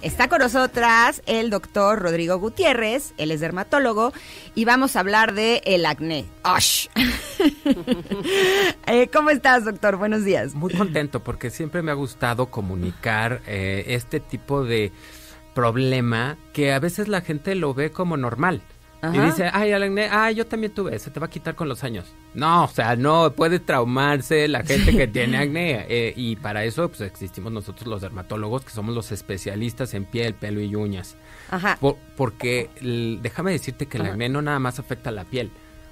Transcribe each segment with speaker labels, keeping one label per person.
Speaker 1: Está con nosotras el doctor Rodrigo Gutiérrez, él es dermatólogo, y vamos a hablar de el acné. ¡Osh!
Speaker 2: Eh, ¿Cómo estás, doctor? Buenos días. Muy contento porque siempre me ha gustado comunicar eh, este tipo de problema que a veces la gente lo ve como normal. Y dice, ay, el acné, ay, yo también tuve, se te va a quitar con los años. No, o sea, no, puede traumarse la gente que tiene acné. Eh, y para eso, pues existimos nosotros los dermatólogos, que somos los especialistas en piel, pelo y uñas. Ajá. porque déjame decirte que el acné no nada más afecta a la piel.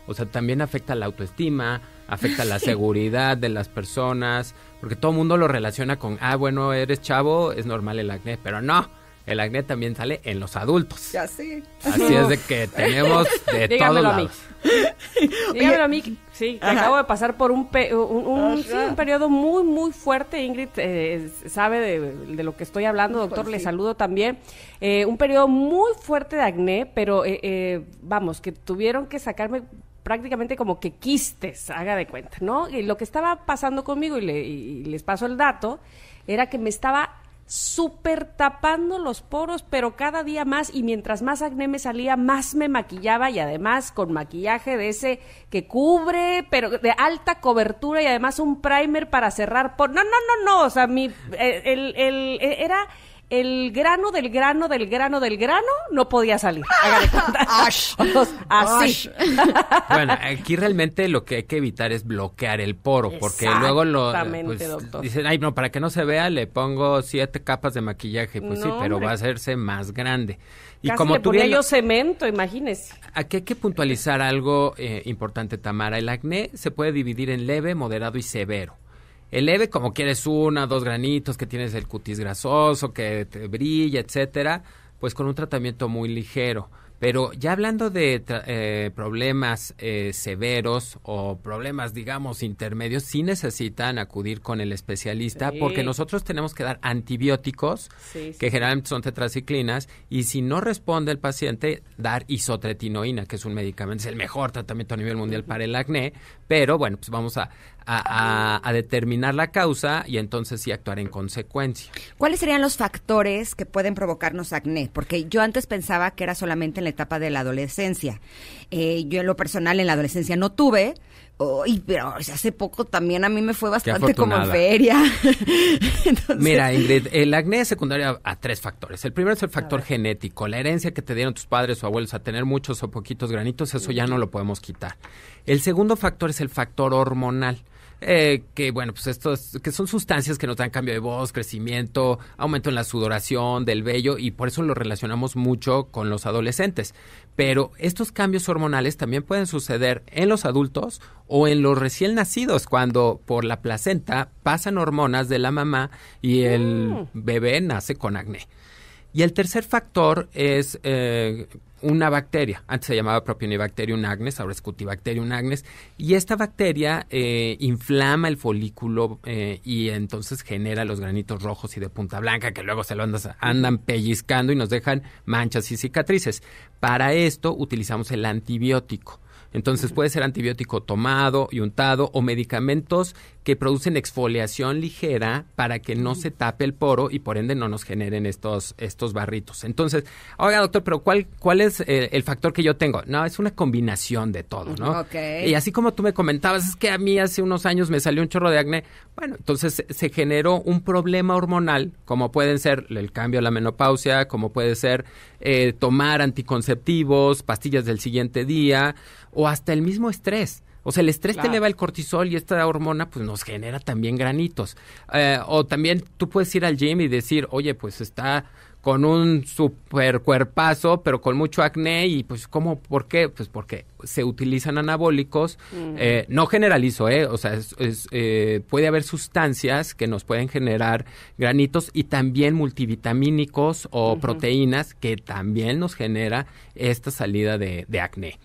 Speaker 2: O sea, también afecta la autoestima, afecta la seguridad de las personas, porque todo el mundo lo relaciona con, ah, bueno, eres chavo, es normal el acné, pero no el acné también sale en los adultos.
Speaker 1: Ya Así es de que tenemos de todos
Speaker 2: lados.
Speaker 3: A Dígamelo a mí, sí, acabo de pasar por un, un, periodo muy, muy fuerte. Ingrid eh, sabe de, lo que estoy hablando, doctor, le saludo también. Eh, un periodo muy fuerte de acné, pero eh, vamos, que tuvieron que sacarme prácticamente como que quistes, haga de cuenta, ¿no? Y lo que estaba pasando conmigo, y, y les paso el dato, era que me estaba súper tapando los poros, pero cada día más y mientras más acné me salía, más me maquillaba y además con maquillaje de ese que cubre, pero de alta cobertura y además un primer para cerrar por... No, no, no, no, o sea, mi, eh, el, el, eh, era el grano del grano del grano del grano no podía salir. Así.
Speaker 2: bueno, aquí realmente lo que hay que evitar es bloquear el poro, porque luego lo pues, dicen, ay, no, para que no se vea le pongo siete capas de maquillaje. Pues sí, pero va a hacerse más grande. Y como le tú yo
Speaker 3: cemento, imagínese.
Speaker 2: Aquí hay que puntualizar algo eh, importante, Tamara. El acné se puede dividir en leve, moderado y severo. El leve, como quieres una, dos granitos, que tienes el cutis grasoso, que te brilla, etcétera, pues con un tratamiento muy ligero. Pero ya hablando de eh, problemas eh, severos o problemas, digamos, intermedios, sí necesitan acudir con el especialista porque nosotros tenemos que dar antibióticos, que generalmente son tetraciclinas, y si no responde el paciente, dar isotretinoína, que es un medicamento, es el mejor tratamiento a nivel mundial para el acné, pero bueno, pues vamos a, a, determinar la causa y entonces sí actuar en consecuencia.
Speaker 1: ¿Cuáles serían los factores que pueden provocarnos acné? Porque yo antes pensaba que era solamente en la etapa de la adolescencia. Eh, yo en lo personal en la adolescencia no tuve, oh, pero hace poco también a mí me fue bastante como en feria.
Speaker 2: Mira, Ingrid, el acné es secundario a, tres factores. El primero es el factor genético, la herencia que te dieron tus padres o abuelos a tener muchos o poquitos granitos, eso ya no lo podemos quitar. El segundo factor es el factor hormonal. Eh, que bueno, pues estos, que son sustancias que nos dan cambio de voz, crecimiento, aumento en la sudoración, del vello, y por eso lo relacionamos mucho con los adolescentes. Pero estos cambios hormonales también pueden suceder en los adultos o en los recién nacidos, cuando por la placenta pasan hormonas de la mamá y el mm. bebé nace con acné. Y el tercer factor es eh, una bacteria. Antes se llamaba Propionibacterium agnes, ahora es Cutibacterium agnes. Y esta bacteria eh, inflama el folículo eh, y entonces genera los granitos rojos y de punta blanca que luego se lo andan pellizcando y nos dejan manchas y cicatrices. Para esto utilizamos el antibiótico. Entonces puede ser antibiótico tomado y untado o medicamentos que producen exfoliación ligera para que no mm. se tape el poro y por ende no nos generen estos, estos barritos. Entonces, oiga doctor, pero ¿cuál, cuál es eh, el, factor que yo tengo? No, es una combinación de todo, ¿no? Y así como tú me comentabas, es que a mí hace unos años me salió un chorro de acné. Bueno, entonces se generó un problema hormonal, como pueden ser el cambio a la menopausia, como puede ser eh, tomar anticonceptivos, pastillas del siguiente día o hasta el mismo estrés. O sea, el estrés te eleva el cortisol y esta hormona pues nos genera también granitos. Eh, o también tú puedes ir al gym y decir, oye, pues está con un super cuerpazo, pero con mucho acné y pues cómo, ¿por qué? Pues porque se utilizan anabólicos, eh, no generalizo, ¿eh? o sea, eh, puede haber sustancias que nos pueden generar granitos y también multivitamínicos o proteínas que también nos genera esta salida de acné.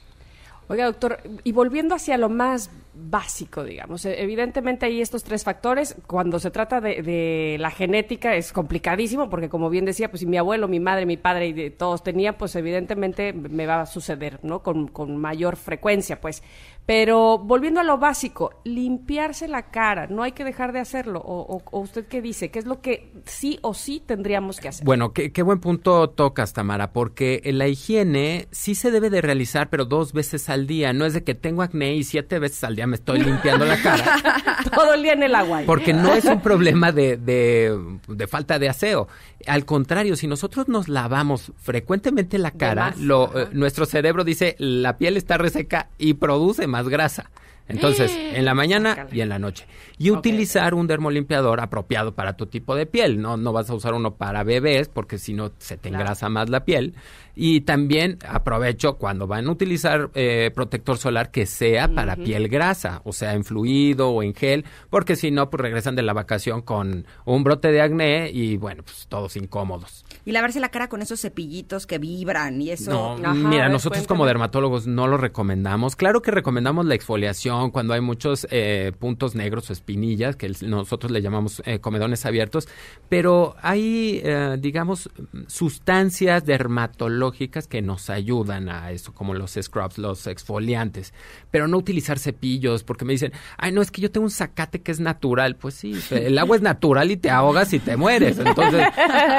Speaker 3: Oiga, doctor, y volviendo hacia lo más básico, digamos. E, evidentemente hay estos tres factores. Cuando se trata de, la genética es complicadísimo porque, como bien decía, pues si mi abuelo, mi madre, mi padre y todos tenían, pues evidentemente me va a suceder, ¿no? Con, mayor frecuencia, pues. Pero volviendo a lo básico, limpiarse la cara, no hay que dejar de hacerlo. ¿O, o, usted qué dice? ¿Qué es lo que sí o sí tendríamos que hacer?
Speaker 2: Bueno, qué, qué buen punto tocas, Tamara, porque la higiene sí se debe de realizar, pero dos veces al día. No es de que tengo acné y siete veces al día ya me estoy limpiando la cara.
Speaker 3: Todo el día en el agua.
Speaker 2: Porque no es un problema de, de, falta de aseo. Al contrario, si nosotros nos lavamos frecuentemente la cara, eh, nuestro cerebro dice, la piel está reseca y produce más grasa. Entonces, en la mañana y en la noche. Y utilizar un dermolimpiador apropiado para tu tipo de piel. No, no vas a usar uno para bebés porque si no se te engrasa más la piel. Y también aprovecho cuando van a utilizar eh, protector solar que sea para piel grasa, o sea, en fluido o en gel, porque si no, pues regresan de la vacación con un brote de acné y bueno, pues todos incómodos.
Speaker 1: Y lavarse la cara con esos cepillitos que vibran y eso. No, mira, nosotros como
Speaker 2: dermatólogos no lo recomendamos. Claro que recomendamos la exfoliación cuando hay muchos eh, puntos negros o espinillas, que nosotros le llamamos eh, comedones abiertos, pero hay, eh, digamos, sustancias dermatológicas que nos ayudan a eso, como los scrubs, los exfoliantes, pero no utilizar cepillos, porque me dicen, ay, no, es que yo tengo un zacate que es natural, pues sí, el agua es natural y te ahogas y te mueres, entonces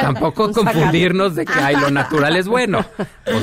Speaker 2: tampoco confundirnos de que, lo natural es bueno, o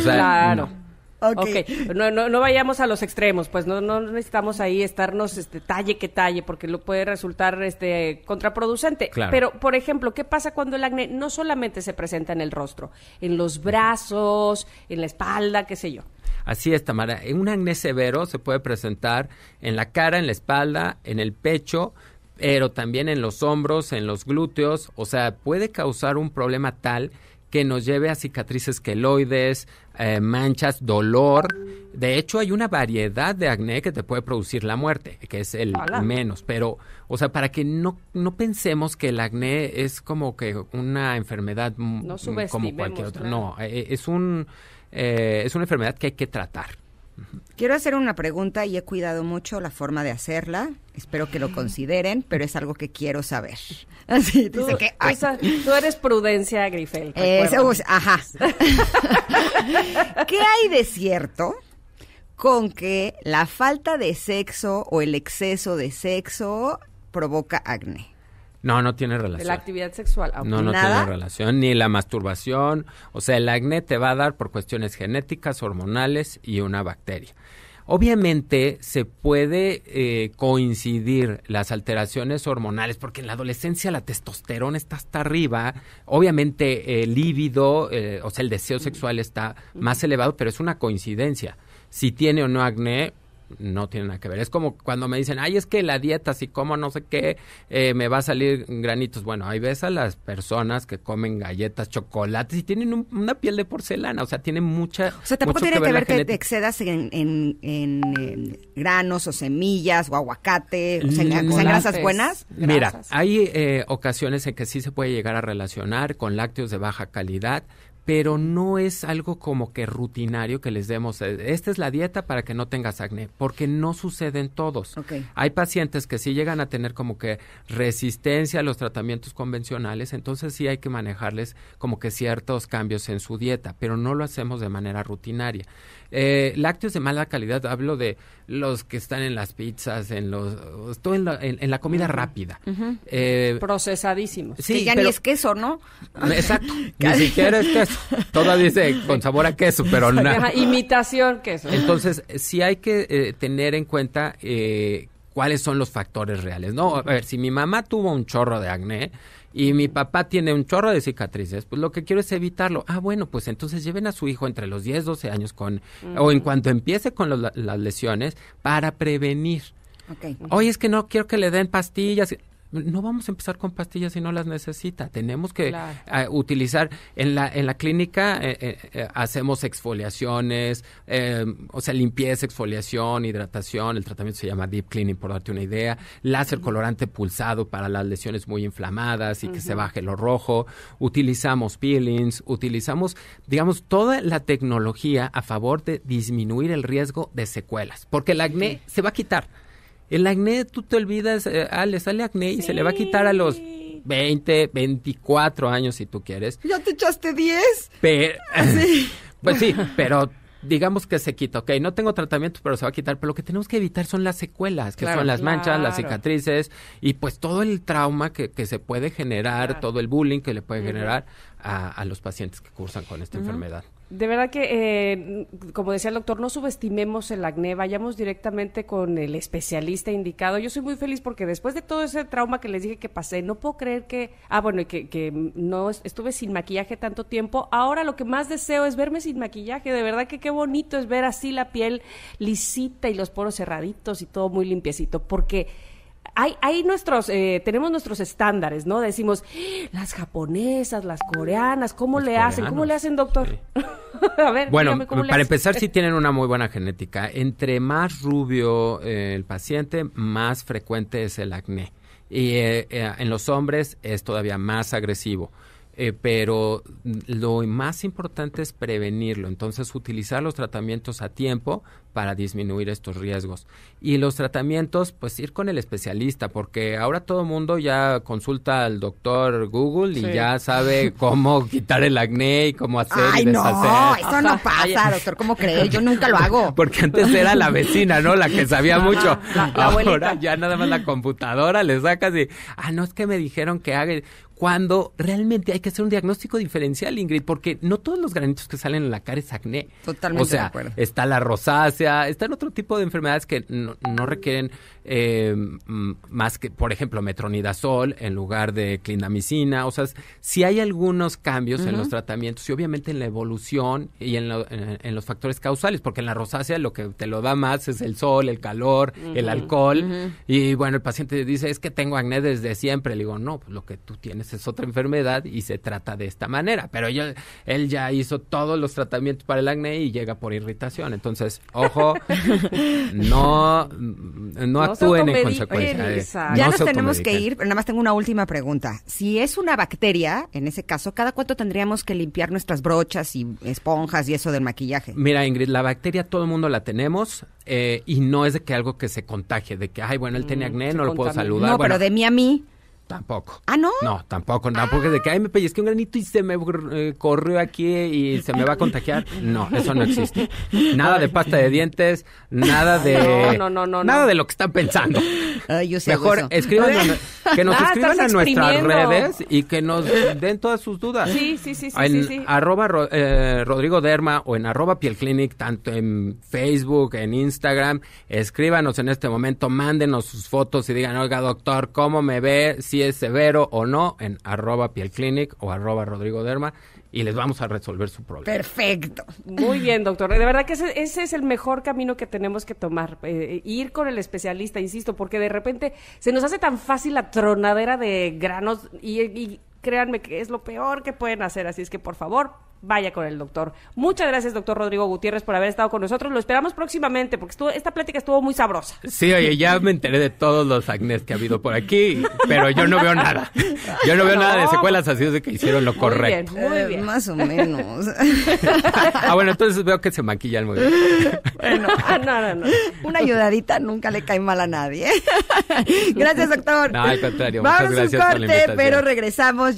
Speaker 3: Okay. ok. No, no, no vayamos a los extremos, pues no, no necesitamos ahí estarnos este, talle que talle, porque lo puede resultar este, contraproducente. Pero, por ejemplo, ¿qué pasa cuando el acné no solamente se presenta en el rostro, en los brazos, en la espalda, qué sé yo?
Speaker 2: Así es, Tamara. Un acné severo se puede presentar en la cara, en la espalda, en el pecho, pero también en los hombros, en los glúteos. O sea, puede causar un problema tal que nos lleve a cicatrices queloides, eh, manchas, dolor. De hecho, hay una variedad de acné que te puede producir la muerte, que es el menos. Pero, o sea, para que no, no pensemos que el acné es como que una enfermedad como cualquier otra. No, eh, eh, es, un, es una enfermedad que hay que tratar.
Speaker 1: Quiero hacer una pregunta y he cuidado mucho la forma de hacerla. Espero que lo consideren, pero es algo que quiero saber.
Speaker 3: Así, tú, Tú, eres prudencia, Grifel. Eh,
Speaker 1: ajá. ¿Qué hay de cierto con que la falta de sexo o el exceso de sexo provoca
Speaker 2: acné? No, no tiene relación. La actividad sexual. Aunque no, no tiene relación, ni la masturbación. O sea, el acné te va a dar por cuestiones genéticas, hormonales y una bacteria. Obviamente se puede eh, coincidir las alteraciones hormonales, porque en la adolescencia la testosterona está hasta arriba, obviamente el líbido, eh, o sea, el deseo sexual está más elevado, pero es una coincidencia. Si tiene o no acné, no tiene nada que ver. Es como cuando me dicen, ay, es que la dieta, así como no sé qué, eh, me va a salir granitos. Bueno, ahí ves a las personas que comen galletas, chocolates y tienen una piel de porcelana, o sea, tienen mucha... O sea, tampoco tiene que ver, que, te
Speaker 1: excedas en, en, granos o semillas o aguacate, o sea, en, mm, grasas buenas. Mira,
Speaker 2: hay eh, ocasiones en que sí se puede llegar a relacionar con lácteos de baja calidad, pero no es algo como que rutinario que les demos, eh, esta es la dieta para que no tengas acné, porque no suceden todos. Hay pacientes que sí llegan a tener como que resistencia a los tratamientos convencionales, entonces sí hay que manejarles como que ciertos cambios en su dieta, pero no lo hacemos de manera rutinaria. Eh, lácteos de mala calidad, hablo de los que están en las pizzas, en los, todo en la, comida rápida. Eh,
Speaker 3: Procesadísimos. que ya ni es queso, ¿no?
Speaker 2: Exacto, ni siquiera es queso. Toda dice con sabor a queso, pero no.
Speaker 3: imitación queso. Entonces,
Speaker 2: sí hay que eh, tener en cuenta eh, cuáles son los factores reales, ¿no? A ver, si mi mamá tuvo un chorro de acné y mi papá tiene un chorro de cicatrices, pues lo que quiero es evitarlo. Ah, bueno, pues entonces lleven a su hijo entre los 10, 12 años con, o en cuanto empiece con las lesiones, para prevenir.
Speaker 1: Okay. Oye, es que
Speaker 2: no quiero que le den pastillas no vamos a empezar con pastillas si no las necesita. Tenemos que eh, utilizar en la en la clínica eh, eh, hacemos exfoliaciones, o sea limpieza, exfoliación, hidratación. El tratamiento se llama deep cleaning por darte una idea. Láser colorante pulsado para las lesiones muy inflamadas y que se baje lo rojo. Utilizamos peelings, utilizamos digamos toda la tecnología a favor de disminuir el riesgo de secuelas, porque el acné se va a quitar el acné, tú te olvidas, eh, ah, le sale acné y se le va a quitar a los 20, 24 años si tú quieres. Ya te echaste 10. pues sí, pero digamos que se quita, ok, no tengo tratamiento, pero se va a quitar, pero lo que tenemos que evitar son las secuelas, que son las manchas, las cicatrices y pues todo el trauma que, se puede generar, todo el bullying que le puede generar a, los pacientes que cursan con esta enfermedad.
Speaker 3: De verdad que, eh, como decía el doctor, no subestimemos el acné, vayamos directamente con el especialista indicado. Yo soy muy feliz porque después de todo ese trauma que les dije que pasé, no puedo creer que, ah, bueno, que, que no estuve sin maquillaje tanto tiempo. Ahora lo que más deseo es verme sin maquillaje. De verdad que qué bonito es ver así la piel lisita y los poros cerraditos y todo muy limpiecito, porque hay, hay, nuestros, eh, tenemos nuestros estándares, ¿no? Decimos, ¡Ah! las japonesas, las coreanas, ¿cómo le hacen? ¿Cómo le hacen, doctor? bueno, para empezar sí
Speaker 2: tienen una muy buena genética. Entre más rubio eh, el paciente, más frecuente es el acné. Y eh, eh, en los hombres es todavía más agresivo eh, pero lo más importante es prevenirlo, entonces utilizar los tratamientos a tiempo para disminuir estos riesgos. Y los tratamientos, pues ir con el especialista, porque ahora todo el mundo ya consulta al doctor Google y ya sabe cómo quitar el acné y cómo hacer Ay, y deshacer. no,
Speaker 1: eso no pasa, doctor, ¿cómo cree? Yo nunca lo hago. Porque antes era la vecina, ¿no? La que sabía mucho. ahora ya
Speaker 2: nada más la computadora le saca y, ah, no, es que me dijeron que haga cuando realmente hay que hacer un diagnóstico diferencial, Ingrid, porque no todos los granitos que salen en la cara es acné. Totalmente. O sea, está la rosácea, están otro tipo de enfermedades que no, requieren eh, más que, por ejemplo, metronidazol en lugar de clindamicina. O sea, si hay algunos cambios en los tratamientos y obviamente en la evolución y en, los factores causales, porque en la rosácea lo que te lo da más es el sol, el calor, el alcohol. Y bueno, el paciente dice, es que tengo acné desde siempre. Le digo, no, pues lo que tú tienes pues, es otra enfermedad y se trata de esta manera. Pero yo, él ya hizo todos los tratamientos para el acné y llega por irritación. Entonces, ojo, no, no, actúen en consecuencia. Eh, ya nos tenemos que ir, pero
Speaker 1: nada más tengo una última pregunta. Si es una bacteria, en ese caso, ¿cada cuánto tendríamos que limpiar nuestras brochas y esponjas y eso del maquillaje?
Speaker 2: Mira, Ingrid, la bacteria todo el mundo la tenemos. Eh, y no es de que algo que se contagie, de que, ay, bueno, él tenía tiene mm, acné, no lo puedo saludar. No, pero de mí a mí. Tampoco. ¿Ah, no? No, tampoco. No, porque de que ay, me pellizqué un granito y se me eh, corrió aquí y se me va a contagiar. No, eso no existe. Nada de pasta de dientes, nada de. No, no, no, no. nada de lo que están pensando. Ay, yo sé Mejor escriban, que nos ah, escriban a nuestras redes y que nos den todas sus dudas. Sí,
Speaker 3: sí, sí. sí sí,
Speaker 2: eh, Rodrigo Derma o en arroba Piel Clinic, tanto en Facebook, en Instagram. Escríbanos en este momento, mándenos sus fotos y digan, oiga, doctor, ¿cómo me ve? Si es severo o no en arroba pielclinic o arroba Rodrigo Derma y les vamos a resolver su problema.
Speaker 3: Perfecto. Muy bien, doctor. De verdad que ese, es el mejor camino que tenemos que tomar. Eh, eh, ir con el especialista, insisto, porque de repente se nos hace tan fácil la tronadera de granos y créanme que es lo peor que pueden hacer. Así es que, por favor, vaya con el doctor. Muchas gracias, doctor Rodrigo Gutiérrez, por haber estado con nosotros. Lo esperamos próximamente, porque esta plática estuvo muy sabrosa. Sí, oye,
Speaker 2: ya me enteré de todos los acnés que ha habido por aquí, pero yo no veo nada. Yo no veo nada de secuelas, así es de que hicieron lo correcto.
Speaker 1: muy Bien, muy eh, bien. más o menos. ah,
Speaker 2: bueno, entonces veo que se maquilla muy bien.
Speaker 1: Bueno, ah, no, no, no. Una ayudadita nunca le cae mal a nadie. gracias, doctor. No, al contrario. Vamos muchas a un corte, pero regresamos ya.